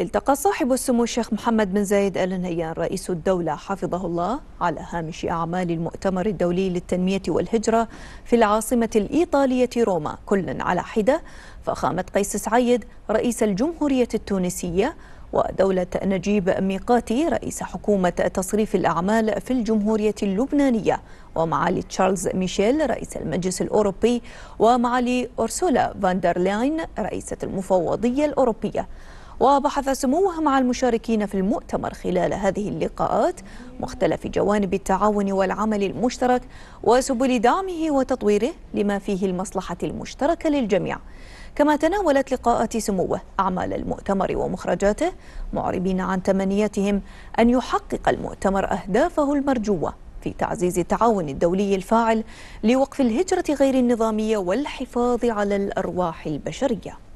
التقى صاحب السمو الشيخ محمد بن زايد ال نهيان رئيس الدولة حفظه الله على هامش أعمال المؤتمر الدولي للتنمية والهجرة في العاصمة الإيطالية روما كل على حدة فخامة قيس سعيد رئيس الجمهورية التونسية ودولة نجيب ميقاتي رئيس حكومة تصريف الأعمال في الجمهورية اللبنانية ومعالي تشارلز ميشيل رئيس المجلس الأوروبي ومعالي أورسولا فاندرلاين رئيسة المفوضية الأوروبية وبحث سموه مع المشاركين في المؤتمر خلال هذه اللقاءات مختلف جوانب التعاون والعمل المشترك وسبل دعمه وتطويره لما فيه المصلحة المشتركة للجميع كما تناولت لقاءات سموه أعمال المؤتمر ومخرجاته معربين عن تمنيتهم أن يحقق المؤتمر أهدافه المرجوة في تعزيز التعاون الدولي الفاعل لوقف الهجرة غير النظامية والحفاظ على الأرواح البشرية